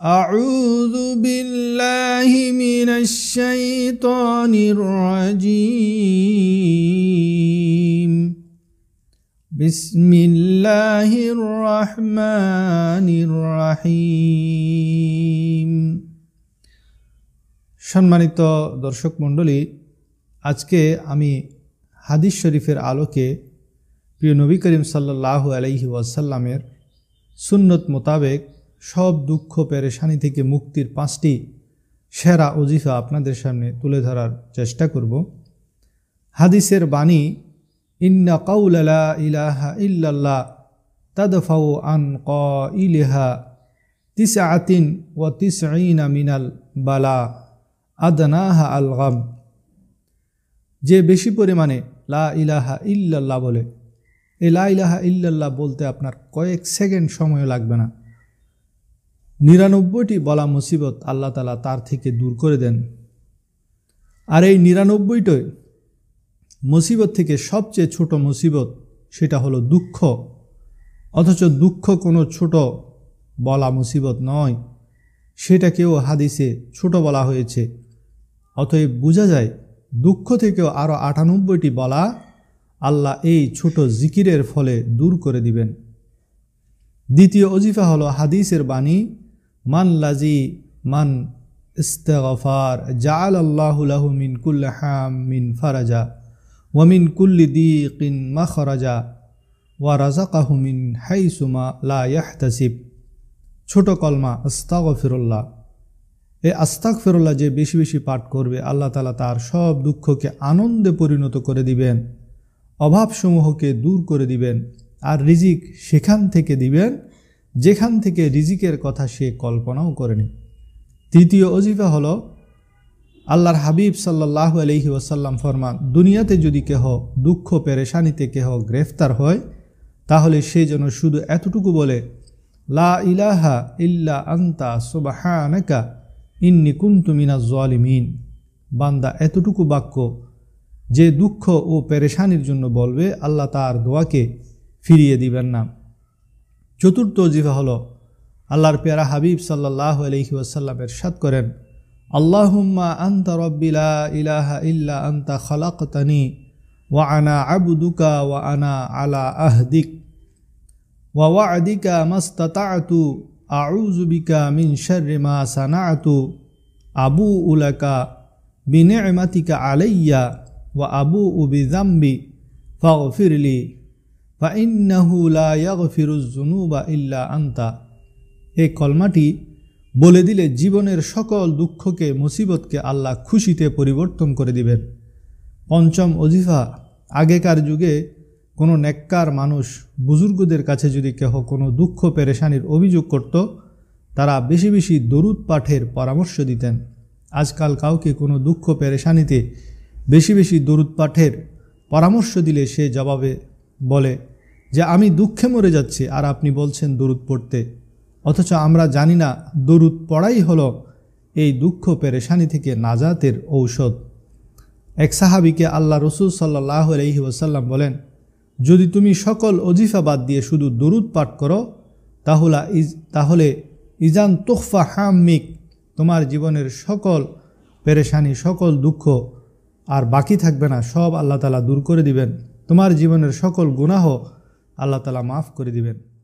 أعوذ بالله من الشيطان الرجيم بسم الله الرحمن الرحيم সম্মানিত দর্শক মণ্ডলী আজকে আমি হাদিস শরীফের আলোকে প্রিয় নবী করিম সাল্লাহ আলহি ওয়াসাল্লামের সুন্নত মোতাবেক সব দুঃখ পেরেশানি থেকে মুক্তির পাঁচটি সেরা অজিফা আপনাদের সামনে তুলে ধরার চেষ্টা করব হাদিসের বাণী ইন্না কাউলালা ইলাহা ইল্লাল্লাহ তাদফাউ আন ক ইলেহা তিস আতিন ও তিস মিনাল বালা আদনাহা আলগাম যে বেশি পরিমাণে লা ইলাহা ইল্লাল্লাহ বলে এই লা ইলাহা ইল্লাল্লাহ বলতে আপনার কয়েক সেকেন্ড সময় লাগবে না নিরানব্বইটি বলা মুসিবত আল্লাহ তালা তার থেকে দূর করে দেন আর এই নিরানব্বইটাই মুসিবত থেকে সবচেয়ে ছোট মুসিবত সেটা হলো দুঃখ অথচ দুঃখ কোনো ছোট বলা মুসিবত নয় সেটাকেও হাদিসে ছোট বলা হয়েছে অতএব বোঝা যায় দুঃখ থেকেও আরও আটানব্বইটি বলা আল্লাহ এই ছোট জিকিরের ফলে দূর করে দিবেন দ্বিতীয় অজিফা হলো হাদিসের বাণী মান লাজি মান ইস্তফার জাল আল্লাহুলাহু মিন কুল্লাহাম হাম মিন ফারাজা ওয়ামিন কুল্লি দিকিন মাখরাজা ওয়া রাজাকাহু মিন সুমা লা ইয়াহতাসিব ছোট কলমা আস্তাক ফিরুল্লাহ এ আস্তাক ফিরুল্লাহ যে বেশি বেশি পাঠ করবে আল্লাহ তালা তার সব দুঃখকে আনন্দে পরিণত করে দিবেন অভাবসমূহকে দূর করে দিবেন আর রিজিক সেখান থেকে দিবেন যেখান থেকে রিজিকের কথা সে কল্পনাও করেনি তৃতীয় অজিফা হল আল্লাহর হাবিব সাল্লাহ আলহি ওয়াসাল্লাম ফরমান দুনিয়াতে যদি কেহ দুঃখ পেরেশানিতে কেহ গ্রেফতার হয় তাহলে সে যেন শুধু এতটুকু বলে লা ইলাহা ইল্লা আন্তা সোবাহা ইন্নি কুন্তুমিনা মিন বান্দা এতটুকু বাক্য যে দুঃখ ও পেরেশানির জন্য বলবে আল্লাহ তার দোয়াকে ফিরিয়ে দিবেন না চতুর্থ অজিফা হলো আল্লাহর পেয়ারা হাবিব সাল্লাহ আলহি ওয়াসাল্লাম এরশাদ করেন আল্লাহুম্মা আন্তা রব্বিলা ইলাহা ইল্লা আন্তা খালাকতানি ওয়া আনা আবুদুকা ওয়া আনা আলা আহদিক ওয়া ওয়াদিকা মাস্তাতাতু আউজুবিকা মিন শাররি মা সানাতু আবু উলাকা বিনিমাতিকা আলাইয়া ওয়া আবু উবি জাম্বি ফাগফিরলি বা ইল্লা আন্তা এ কলমাটি বলে দিলে জীবনের সকল দুঃখকে মুসিবতকে আল্লাহ খুশিতে পরিবর্তন করে দিবেন পঞ্চম অজিফা আগেকার যুগে কোনো নেককার মানুষ বুজুর্গদের কাছে যদি কেহ কোনো দুঃখ পেরেশানির অভিযোগ করত তারা বেশি বেশি দরুদ পাঠের পরামর্শ দিতেন আজকাল কাউকে কোনো দুঃখ পেরেশানিতে বেশি বেশি দরুদ পাঠের পরামর্শ দিলে সে জবাবে বলে যে আমি দুঃখে মরে যাচ্ছি আর আপনি বলছেন দরুদ পড়তে অথচ আমরা জানি না দরুদ পড়াই হল এই দুঃখ পেরেশানি থেকে নাজাতের ঔষধ এক সাহাবিকে আল্লাহ রসুল সাল্লাহ আলহি ওসাল্লাম বলেন যদি তুমি সকল অজিফা বাদ দিয়ে শুধু দরুদ পাঠ করো তাহলে ইজ তাহলে ইজান তোহফা হামিক তোমার জীবনের সকল পেরেশানি সকল দুঃখ আর বাকি থাকবে না সব আল্লাহ তালা দূর করে দিবেন তোমার জীবনের সকল গুনাহ আল্লাহ তালা মাফ করে দিবেন